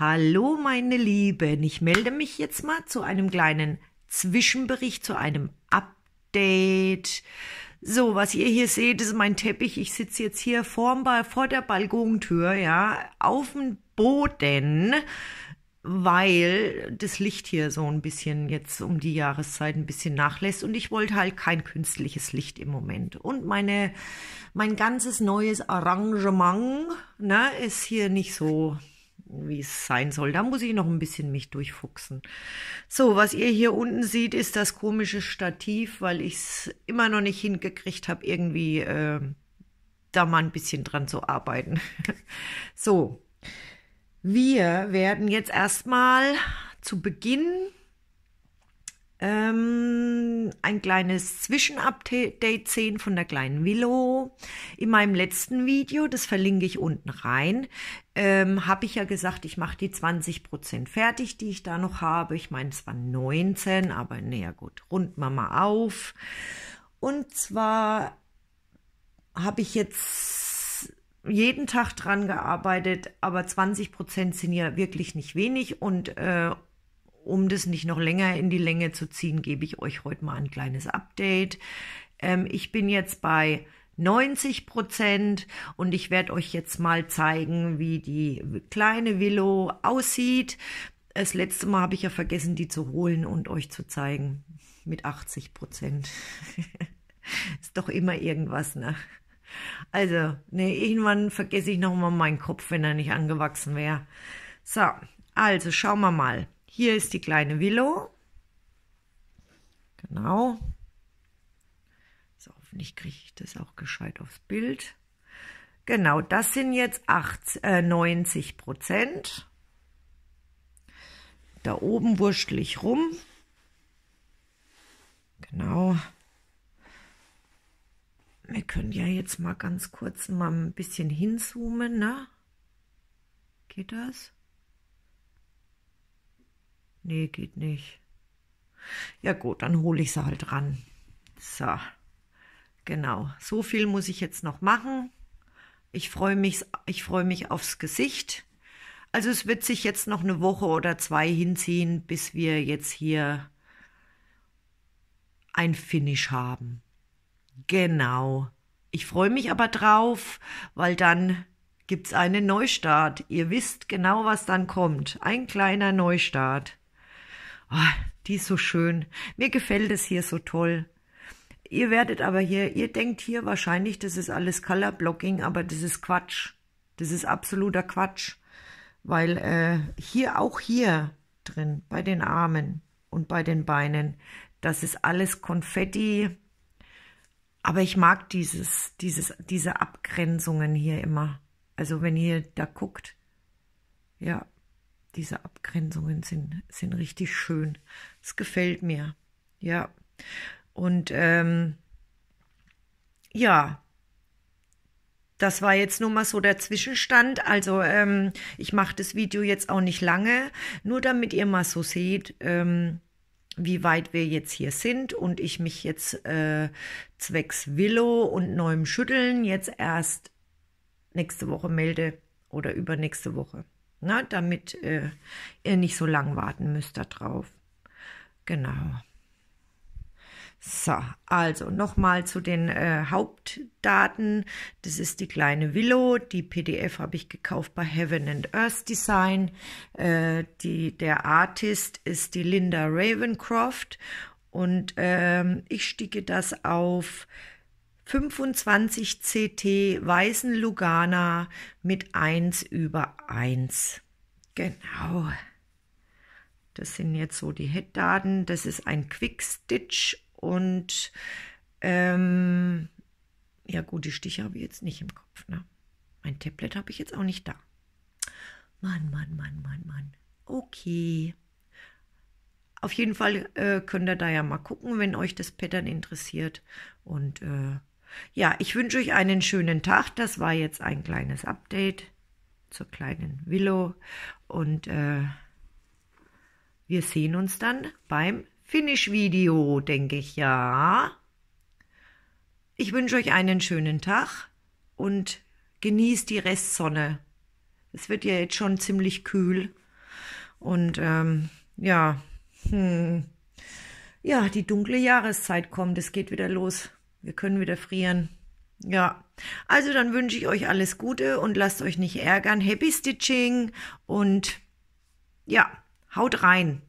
Hallo, meine Lieben. Ich melde mich jetzt mal zu einem kleinen Zwischenbericht, zu einem Update. So, was ihr hier seht, ist mein Teppich. Ich sitze jetzt hier vor, vor der Balkontür, ja, auf dem Boden, weil das Licht hier so ein bisschen jetzt um die Jahreszeit ein bisschen nachlässt und ich wollte halt kein künstliches Licht im Moment. Und meine, mein ganzes neues Arrangement, ne, ist hier nicht so wie es sein soll. Da muss ich noch ein bisschen mich durchfuchsen. So, was ihr hier unten seht, ist das komische Stativ, weil ich es immer noch nicht hingekriegt habe, irgendwie äh, da mal ein bisschen dran zu arbeiten. so, wir werden jetzt erstmal zu Beginn ähm, ein kleines Zwischenupdate sehen von der kleinen Willow. In meinem letzten Video, das verlinke ich unten rein, ähm, habe ich ja gesagt, ich mache die 20% fertig, die ich da noch habe. Ich meine, es waren 19, aber naja gut, rund wir mal auf. Und zwar habe ich jetzt jeden Tag dran gearbeitet, aber 20 Prozent sind ja wirklich nicht wenig und äh, um das nicht noch länger in die Länge zu ziehen, gebe ich euch heute mal ein kleines Update. Ähm, ich bin jetzt bei 90 Prozent und ich werde euch jetzt mal zeigen, wie die kleine Willow aussieht. Das letzte Mal habe ich ja vergessen, die zu holen und euch zu zeigen. Mit 80 Prozent. Ist doch immer irgendwas, ne? Also, ne, irgendwann vergesse ich nochmal meinen Kopf, wenn er nicht angewachsen wäre. So, also schauen wir mal. Hier ist die kleine Willow. Genau. So, hoffentlich kriege ich das auch gescheit aufs Bild. Genau, das sind jetzt 80, äh, 90 Prozent. Da oben wurschtel ich rum. Genau. Wir können ja jetzt mal ganz kurz mal ein bisschen hinzoomen, ne? Geht das? Nee, geht nicht. Ja gut, dann hole ich sie halt ran. So, genau. So viel muss ich jetzt noch machen. Ich freue mich, ich mich aufs Gesicht. Also es wird sich jetzt noch eine Woche oder zwei hinziehen, bis wir jetzt hier ein Finish haben. Genau. Ich freue mich aber drauf, weil dann gibt es einen Neustart. Ihr wisst genau, was dann kommt. Ein kleiner Neustart oh, die ist so schön, mir gefällt es hier so toll. Ihr werdet aber hier, ihr denkt hier wahrscheinlich, das ist alles Colorblocking, aber das ist Quatsch. Das ist absoluter Quatsch, weil äh, hier auch hier drin, bei den Armen und bei den Beinen, das ist alles Konfetti. Aber ich mag dieses, dieses, diese Abgrenzungen hier immer. Also wenn ihr da guckt, ja, diese Abgrenzungen sind, sind richtig schön. Es gefällt mir. Ja. Und ähm, ja, das war jetzt nur mal so der Zwischenstand. Also ähm, ich mache das Video jetzt auch nicht lange, nur damit ihr mal so seht, ähm, wie weit wir jetzt hier sind und ich mich jetzt äh, zwecks Willow und neuem Schütteln jetzt erst nächste Woche melde oder übernächste Woche na, damit äh, ihr nicht so lang warten müsst da drauf. Genau. So, also nochmal zu den äh, Hauptdaten. Das ist die kleine Willow. Die PDF habe ich gekauft bei Heaven and Earth Design. Äh, die, der Artist ist die Linda Ravencroft. Und ähm, ich sticke das auf 25 CT Weißen Lugana mit 1 über 1. Genau. Das sind jetzt so die Head-Daten. Das ist ein Quick-Stitch und ähm, ja gut, die Stiche habe ich jetzt nicht im Kopf. Ne? Mein Tablet habe ich jetzt auch nicht da. Mann, Mann, Mann, Mann, Mann. Okay. Auf jeden Fall äh, könnt ihr da ja mal gucken, wenn euch das Pattern interessiert. Und äh, ja, ich wünsche euch einen schönen Tag. Das war jetzt ein kleines Update zur kleinen Willow. Und äh, wir sehen uns dann beim Finish-Video, denke ich, ja. Ich wünsche euch einen schönen Tag und genießt die Restsonne. Es wird ja jetzt schon ziemlich kühl. Und ähm, ja, hm. ja, die dunkle Jahreszeit kommt, es geht wieder los. Wir können wieder frieren. Ja, also dann wünsche ich euch alles Gute und lasst euch nicht ärgern. Happy Stitching und ja, haut rein.